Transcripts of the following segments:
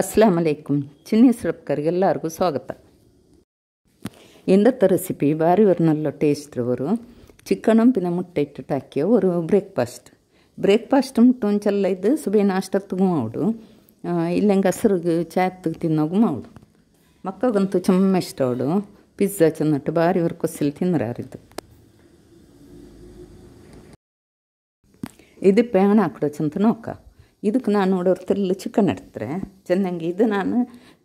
ಅಸ್ಲಾಂ ಅಲೈಕುಮ್ ಚಿನ್ನಿ ಎಲ್ಲರಿಗೂ ಸ್ವಾಗತ ಎಂದತ್ತ ರೆಸಿಪಿ ಬಾರಿ ವರ್ನಲ್ಲ ಟೇಸ್ಟ್ ಅವರು ಚಿಕ್ಕನಂಪಿನ ಮುಟ್ಟೆ ಇಟ್ಟು ಹಾಕಿ ಅವರು ಬ್ರೇಕ್ಫಾಸ್ಟ್ ಬ್ರೇಕ್ಫಾಸ್ಟ್ ಮುಟ್ಟು ಒಂಚೆಲ್ಲ ಇದ್ದು ಸುಬೇ ನಾಷ್ಟತ್ತಗೂ ಮಾಡು ಇಲ್ಲಂಗೆ ಹಸ್ರಿಗೆ ಚಾತ್ಗೆ ತಿನ್ನೋಗು ಮಾಡು ಮಕ್ಕಳಗಂತೂ ಚೆಮ್ಮ ಇಷ್ಟ ಅವಡು ಪಿಜ್ಜಾ ಚೆನ್ನಟ್ಟು ಬಾರಿ ಇವ್ರ ಕೊಸಿಲಿ ತಿನ್ನರಾರಿದ್ದು ಇದು ಪ್ಯಾಣ ಹಾಕಿಡೋ ಚಂತ ನೋಕ ಇದಕ್ಕೆ ನಾನು ನೋಡೋರ್ತಲ್ಲಿ ಚಿಕನ್ ಇಡ್ತಾರೆ ಚೆನ್ನಾಗಿ ಇದು ನಾನು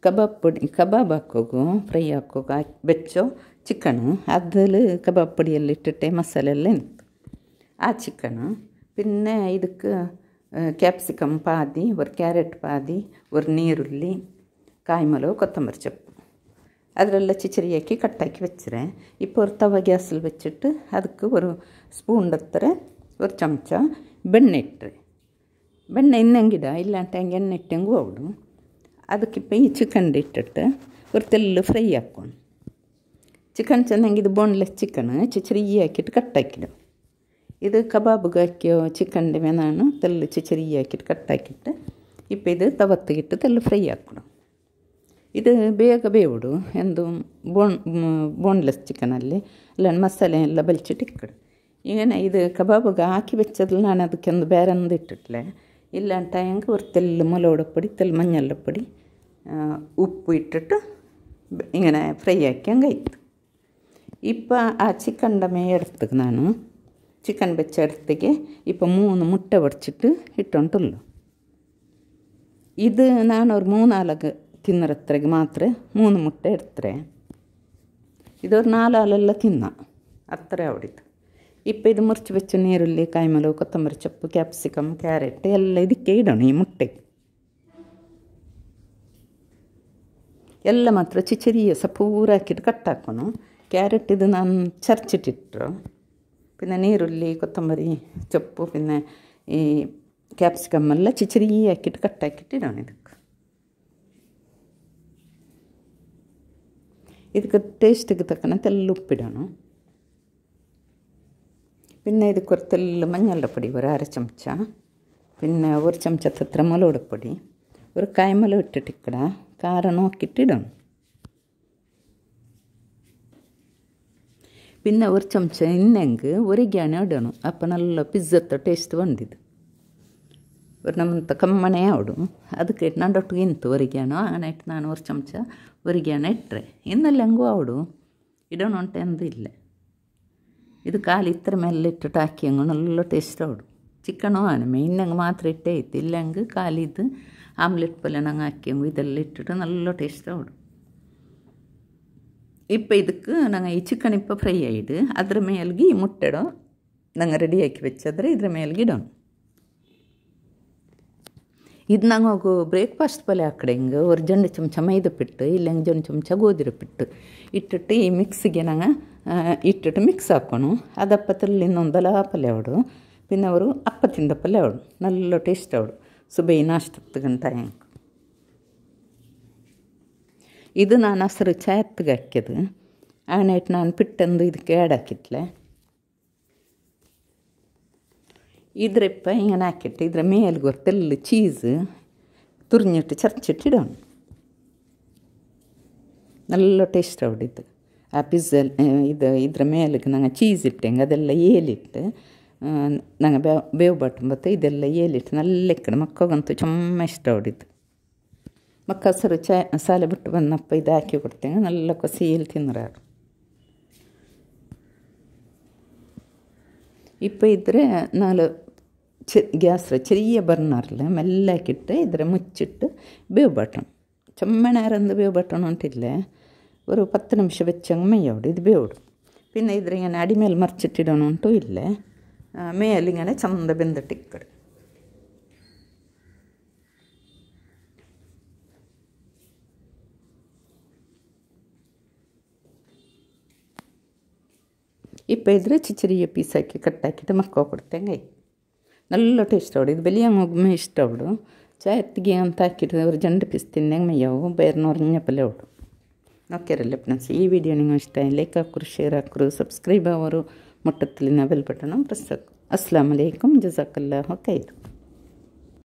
ಕಬಾಬ್ ಪುಡಿ ಕಬಾಬ್ ಹಾಕೋಗು ಫ್ರೈ ಹಾಕೋಗು ಹಾಕಿ ಬೆಚ್ಚೋ ಚಿಕನು അതിൽ കബാബ് പൊടിയെല്ലാം ഇട്ടിട്ട് മസാല എല്ലാം ഇട്ടു ആ ചിക്കന് പിന്നെ ഇതുക്ക് ക്യാപ്സിക്കം പാതി ഒരു ക്യാരറ്റ് പാതി ഒരു നീരുള്ളി കായ്മലോ കൊത്തമ്പരി ചപ്പ് അതിലെല്ലാം ചിച്ചരിയാക്കി കട്ടാക്കി വെച്ചിരേ ഇപ്പോൾ ഒരു തവ ഗ്യാസിൽ വെച്ചിട്ട് അതുക്ക് ഒരു സ്പൂൺ എത്ര ഒരു ചമച്ച ബെണ്ണ ഇട്ടേ വെണ്ണ ഇന്നെങ്കിടാ ഇല്ലാണ്ടെങ്കിൽ എണ്ണ ഇട്ടെങ്കിൽ ഓടും ಅದಕ್ಕಿಪ್ಪ ಈ ಚಿಕನ್ ಇಟ್ಟಿಟ್ಟು ഒരു തെല്ല് ഫ്രൈ ആക്കണം ചിക്കൻ ചെന്നെങ്കിൽ ഇത് ബോൺലെസ് ചിക്കൻ ചിച്ചറിയാക്കിയിട്ട് കട്ടാക്കിടും ഇത് കബാബ് കാക്കിയോ ചിക്കൻ്റെ മേനാണ് തെല്ല് ചിച്ചറിയാക്കിയിട്ട് കട്ടാക്കിയിട്ട് ഇപ്പം ഇത് തവത്തിയിട്ട് തെല്ല് ഫ്രൈ ആക്കണം ഇത് ಬೇಗ ಬೇವಿಡು ಎಂದು ಬೋನ್ ಬೋನ್ಲೆಸ್ ಚಿಕನ್ ಅಲ್ಲಿ ಇಲ್ಲ ಮಸಾಲೆ ಎಲ್ಲ ಬಲಿಚಿಟ್ಟು ಇಕ್ಕಡು ಈಗ ಇದು ಕಬಾಬ್ಗೆ ಹಾಕಿ ಬೆಚ್ಚದಲ್ಲಿ ನಾನು ಅದಕ್ಕೊಂದು ಬೇರೆ ಒಂದು ಇಟ್ಟಿಟ್ಲೆ ಇಲ್ಲಾಂಟಂಗೆ വൃത്തിയിൽ മുളകുപൊടി ഇത്തിരി മഞ്ഞൾപ്പൊടി ഉപ്പ് ഇട്ടിട്ട് ഇങ്ങനെ ഫ്രൈ ആക്കിയാൽ കഴിത്തു ഇപ്പോൾ ആ ചിക്കൻ്റെ മേ എടുത്തേക്ക് നാണ് ചിക്കൻ വെച്ചെടുത്തേക്ക് ഇപ്പോൾ മൂന്ന് മുട്ട പൊടിച്ചിട്ട് ഇട്ടോണ്ടുള്ളൂ ഇത് നാനൊരു മൂന്നാലക്ക് തിന്നറത്രയ്ക്ക് മാത്രമേ മൂന്ന് മുട്ട എടുത്തേ ഇതൊരു നാലാലെല്ലാം തിന്നാം അത്ര അവിടെ ಇಪ್ಪ ಇದು ಮುರಿಚ ನೀರು ಕಾಯಿಮಲ್ ಕೊತ್ತಂಬರಿ ಚಪ್ಪು ಕ್ಯಾಪ್ಸಿಕಂ ಕ್ಯಾರೆಟ್ ಎಲ್ಲ ಇದು ಇಡಣ ಮುಟ್ಟೆಗೆ ಎಲ್ಲ ಮಾತ್ರ ಚಿಚರಿಯ ಚಿಚಿರಿ ಸಪೂರಾಕಿಟ್ಟು ಕಟ್ಟಾಕೂ ಕ್ಯಾರೆಟ್ ಇದು ನಾನ್ ಚರಚಿಟ್ಟಿಟ್ಟು ನೀರುಳ್ಳಿ ಕೊತ್ತಂಬರಿ ಚಪ್ಪು ಈ ಕ್ಯಾಪ್ಸಿಕಮಲ್ಲ ಚಿರಿ ಆಕಿಟ್ಟು ಕಟ್ ಆಗಿಟ್ಟಿಡಣ ಇದಕ್ಕೆ ಇದು ಟೇಸ್ಟಿಗೆ ತಕ್ಕನ ತೆಲ್ಲ ಉಪ್ಪಿಡಣ പിന്നെ ഇത് കുറച്ചുള്ള മഞ്ഞളുടെ പൊടി ഒരു അര ചമച്ച പിന്നെ ഒരു ചമച്ചത്ത് ഇത്ര മുളക് പൊടി ഒരു കായ്മല ഇട്ടിട്ടിക്കട കാര നോക്കിയിട്ടിടും പിന്നെ ഒരു ചമച്ച ഇന്നെങ്ക് ഒരിക്കാണ് ഇടണം അപ്പം നല്ല പിസ്സത്തെ ടേസ്റ്റ് വണ്ടിത് ഒരു നമ്മത്തെ കമ്മണേ ആവിടും അത് കിട്ടണോട്ടൊട്ടുക ഇന്നത്തെ ഒരിക്കാണോ അങ്ങനെയായിട്ട് നാണ് ഒരു ചമച്ച ഒരിക്കാണ് ഇട്ടേ ഇന്നെല്ലെങ്കിൽ ആവിടും ഇടണോട്ട് എന്തില്ല ഇത് കാലി ഇത്ര മെല്ലെ ഇട്ടിട്ടാക്കിയങ്ങ് ആക്കിയങ്ങ് നല്ല ടേസ്റ്റോടും ചിക്കനോ ആണ് മെയിൻ അങ്ങ് മാത്രം ഇട്ടേ ഇല്ലെങ്കിൽ കാലി ഇത് ആംലെറ്റ് പോലെ ഞങ്ങൾ ആക്കിയങ്ങ് ഇതെല്ലാം ഇട്ടിട്ട് നല്ല ടേസ്റ്റോടും இப்போ இதுக்கு நாங்கள் ഈ ಚಿಕನ್ இப்போ ಫ್ರೈ ಆಯಿಡು ಅದ್ರ ಮೇಲ್ಗೆ ಈ ಮುಟ್ಟೆಡೋ ನಂಗೆ ರೆಡಿ ಹಾಕಿ ವೆಚ್ಚದ್ರೆ ಇದ್ರ ಮೇಲ್ಗೆ ಇದು ನಂಗೆ ಹೋಗು ಬ್ರೇಕ್ಫಾಸ್ಟ್ ಪಲ್ಯ ಹಿಂಗೆ ಅವ್ರ ಜಂಡು ಚಮಚ ಪಿಟ್ಟು ಇಲ್ಲ ಹಂಗೆ ಜೊಂಡು ಚಮಚ ಗೋಧಿ ಪಿಟ್ಟು ಇಟ್ಟಿಟ್ಟು ಈ ಮಿಕ್ಸಿಗೆ ನಂಗೆ ಇಟ್ಟಿಟ್ಟು ಮಿಕ್ಸ್ ಹಾಕೋಣು ಅದಪ್ಪತ್ತಲ್ಲಿ ಪಲ್ಯ ಅವಡು ಪಿನ್ನ ಅವರು ತಿಂದ ಪಲ್ಯ ಅವಳು ನಲ್ಲ ಟೇಸ್ಟ್ ಅವಳು ಸುಬೆ ನಾಶಗಂತ ಹೆಂಗೆ ಇದು ನಾನು ಹಸಿರು ಚಾಯತ್ತಿಗೆ ಹತ್ತಿಗೆ ಹಾಕ್ಯದ್ ನೈಟ್ ನಾನು ಪಿಟ್ಟಂದು ಇದಕ್ಕೆ ಆ್ಯಡ್ ಹಾಕಿತ್ಲೆ ഇതറിപ്പം ഇങ്ങനെ ആക്കിയിട്ട് ഇതിന് മേൽ കുറച്ചുള്ള ചീസ് തുറിഞ്ഞിട്ട് ചതച്ചിട്ടിടണം നല്ല ടേസ്റ്റ് അവിടെ ഇത് ആ പിസ്സ ഇത് ಇದರ ಮೇಲಕ್ಕೆ ನಂಗೆ ಚೀಸ್ ಇಟ್ಟೆಂಗೆ ಅದೆಲ್ಲ ಏಲಿಟ್ಟು ನಂಗೆ ಬೇವು ಬೇವು ಬಾಟುಂಬತ್ತೆ ಇದೆಲ್ಲ ಏಲಿಟ್ಟು ನಲ್ಲ ಇಕ್ಕಡೆ ಮಕ್ಕಳಗಂತೂ ಚೊಮ್ಮ ಇಷ್ಟ ಹೊಡಿತು ಮಕ್ಕ ಸರು ಚಾ ಸಾಲೆ ಬಿಟ್ಟು ಬಂದಪ್ಪ ಇದು ಹಾಕಿ ಕೊಡ್ತೇನೆ ನಲ್ಲ ಕೊಸಿ ಏಲಿ ತಿನ್ನರಾರು ಇಪ್ಪ ಇದ್ದರೆ ನಾಲ್ಕು ഗ്യാസിൽ ചെറിയ ബർണറിൽ മെല്ലാക്കിയിട്ട് ഇതിൽ മുച്ചിട്ട് ಬೇವು ಬಾಟണം ചെമ്മണേരന്ന് ಬೇವು ಬಾಟണം ಅಂಟಿಲ್ಲೇ ഒരു പത്ത് നിമിഷം വെച്ചങ്ങ് മെയ്യോടും ഇത് ബേവിടും പിന്നെ ഇതിങ്ങനെ അടിമേൽ മറിച്ചിട്ടിടണോട്ടും ഇല്ലേ മേലിങ്ങനെ ചന്ത ബെന്തിട്ടിക്കടും ഇപ്പോൾ ഇതിൽ ചെറിയ പീസാക്കി കട്ടാക്കിയിട്ട് മക്കോ കൊടുത്തേങ്കായി ನಲ್ಲೊಟ್ಟು ಇಷ್ಟಪಡು ಇದು ಬೆಲಿಯ ಮಗ್ಮೆ ಇಷ್ಟಪಡು ಚಾಯತ್ತಿಗೆ ಅಂತ ಹಾಕಿಟ್ಟು ಅವ್ರು ಜಂಡ ಪೀಸ್ ತಿನ್ನಾಗ ಮೈಯವು ಬೇರೆನವ್ರು ನೆಪಲೆ ಅವಡು ನೋಕ್ಯಾರಲ್ಲ ಫ್ರೆಂಡ್ಸ್ ಈ ವಿಡಿಯೋ ನಿಮಗೆ ಇಷ್ಟ ಲೈಕ್ ಹಾಕ್ರು ಶೇರ್ ಹಾಕ್ರು ಸಬ್ಸ್ಕ್ರೈಬ್ ಅವರು ಮುಟ್ಟತ್ತಲಿನ ಬೆಲ್ ಬಟನ್ ಪ್ರೆಸ್ ಹಾಕು ಅಸ್ಲಾಂ ಅಲೈಕುಮ್ ಜಜಾಕಲ್ಲ ಖೈರು